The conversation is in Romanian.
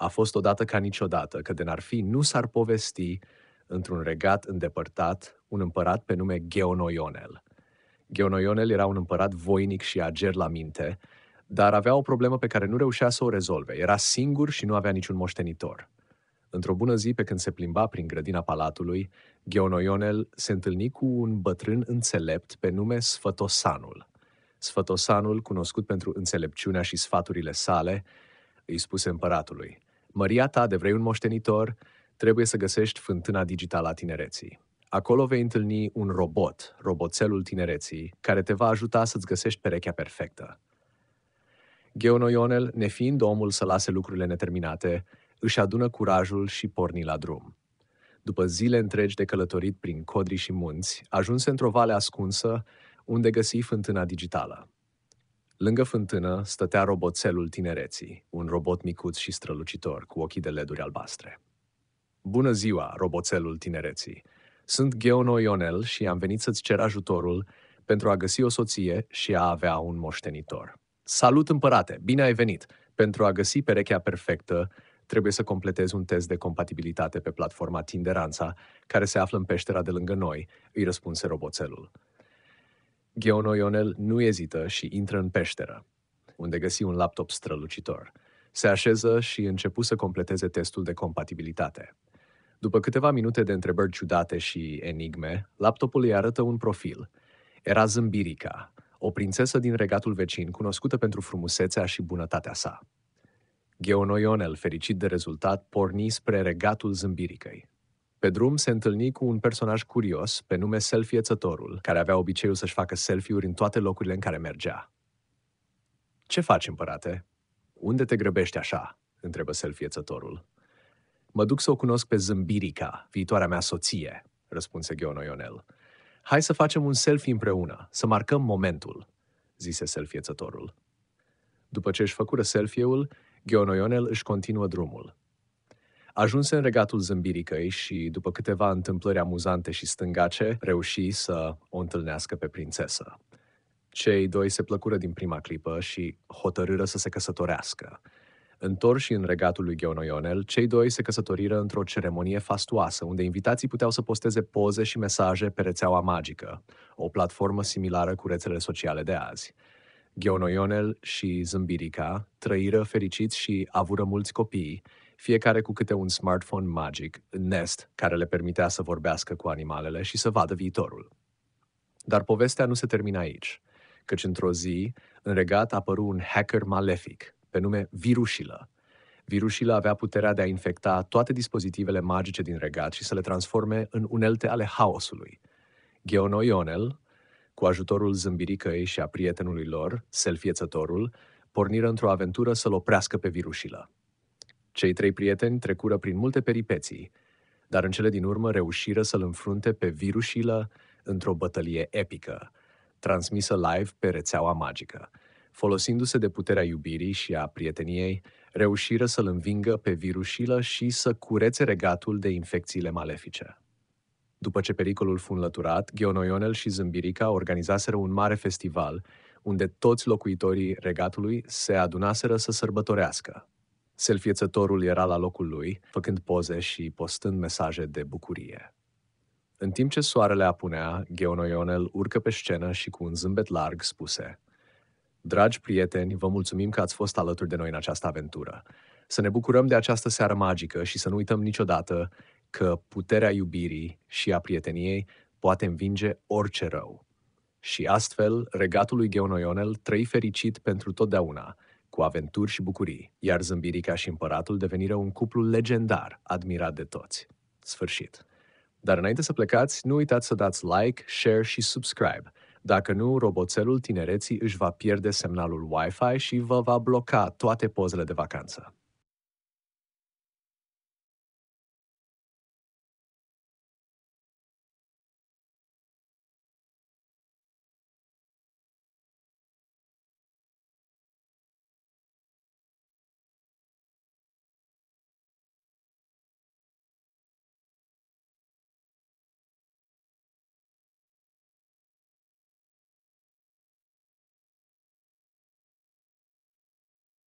a fost odată ca niciodată, că de n-ar fi, nu s-ar povesti într-un regat îndepărtat un împărat pe nume Geonoionel. Geonoionel era un împărat voinic și ager la minte, dar avea o problemă pe care nu reușea să o rezolve. Era singur și nu avea niciun moștenitor. Într-o bună zi, pe când se plimba prin grădina palatului, Geonoionel se întâlni cu un bătrân înțelept pe nume Sfătosanul. Sfătosanul, cunoscut pentru înțelepciunea și sfaturile sale, îi spuse împăratului – măria ta de vrei un moștenitor, trebuie să găsești fântâna digitală a tinereții. Acolo vei întâlni un robot, roboțelul tinereții, care te va ajuta să-ți găsești perechea perfectă. Gheono Ionel, nefiind omul să lase lucrurile neterminate, își adună curajul și porni la drum. După zile întregi de călătorit prin codri și munți, ajunse într-o vale ascunsă, unde găsi fântâna digitală. Lângă fântână stătea roboțelul tinereții, un robot micuț și strălucitor, cu ochii de leduri albastre. Bună ziua, roboțelul tinereții! Sunt Gheono Ionel și am venit să-ți cer ajutorul pentru a găsi o soție și a avea un moștenitor. Salut, împărate! Bine ai venit! Pentru a găsi perechea perfectă, trebuie să completezi un test de compatibilitate pe platforma Tinderanța, care se află în peștera de lângă noi, îi răspunse roboțelul. Gheono Ionel nu ezită și intră în peșteră, unde găsi un laptop strălucitor. Se așeză și începu să completeze testul de compatibilitate. După câteva minute de întrebări ciudate și enigme, laptopul îi arătă un profil. Era Zâmbirica, o prințesă din regatul vecin, cunoscută pentru frumusețea și bunătatea sa. Gheonoionel, fericit de rezultat, porni spre regatul Zâmbiricăi. Pe drum se întâlni cu un personaj curios pe nume Selfiețătorul, care avea obiceiul să-și facă selfie-uri în toate locurile în care mergea. Ce faci, împărate? Unde te grăbești așa?" întrebă selfiețătorul. Mă duc să o cunosc pe Zâmbirica, viitoarea mea soție," răspunse Gheono Ionel. Hai să facem un selfie împreună, să marcăm momentul," zise selfiețătorul. După ce își făcură selfie-ul, Gheono Ionel își continuă drumul. Ajunse în regatul zâmbiricăi și, după câteva întâmplări amuzante și stângace, reuși să o întâlnească pe prințesă. Cei doi se plăcură din prima clipă și hotărâră să se căsătorească. Întorși în regatul lui Gheonoionel, cei doi se căsătoriră într-o ceremonie fastuoasă, unde invitații puteau să posteze poze și mesaje pe rețeaua magică, o platformă similară cu rețelele sociale de azi. Gheonoionel și Zâmbirica trăiră fericiți și avură mulți copii, fiecare cu câte un smartphone magic, Nest, care le permitea să vorbească cu animalele și să vadă viitorul. Dar povestea nu se termină aici, căci într-o zi, în regat apăru un hacker malefic, pe nume Virușilă. Virușilă avea puterea de a infecta toate dispozitivele magice din regat și să le transforme în unelte ale haosului. Gheono Ionel, cu ajutorul zâmbiricăi și a prietenului lor, selfiețătorul, porniră într-o aventură să-l oprească pe virușilă. Cei trei prieteni trecură prin multe peripeții, dar în cele din urmă reușiră să-l înfrunte pe virușilă într-o bătălie epică, transmisă live pe rețeaua magică. Folosindu-se de puterea iubirii și a prieteniei, reușiră să-l învingă pe virușilă și să curețe regatul de infecțiile malefice. După ce pericolul fu înlăturat, Gheonoionel și Zâmbirica organizaseră un mare festival, unde toți locuitorii regatului se adunaseră să sărbătorească. Selfiețătorul era la locul lui, făcând poze și postând mesaje de bucurie. În timp ce soarele apunea, Ionel urcă pe scenă și cu un zâmbet larg spuse Dragi prieteni, vă mulțumim că ați fost alături de noi în această aventură. Să ne bucurăm de această seară magică și să nu uităm niciodată că puterea iubirii și a prieteniei poate învinge orice rău. Și astfel, regatul lui Ionel trăi fericit pentru totdeauna – cu aventuri și bucurii, iar Zâmbirica și împăratul deveniră un cuplu legendar, admirat de toți. Sfârșit. Dar înainte să plecați, nu uitați să dați like, share și subscribe. Dacă nu, roboțelul tinereții își va pierde semnalul Wi-Fi și vă va bloca toate pozele de vacanță.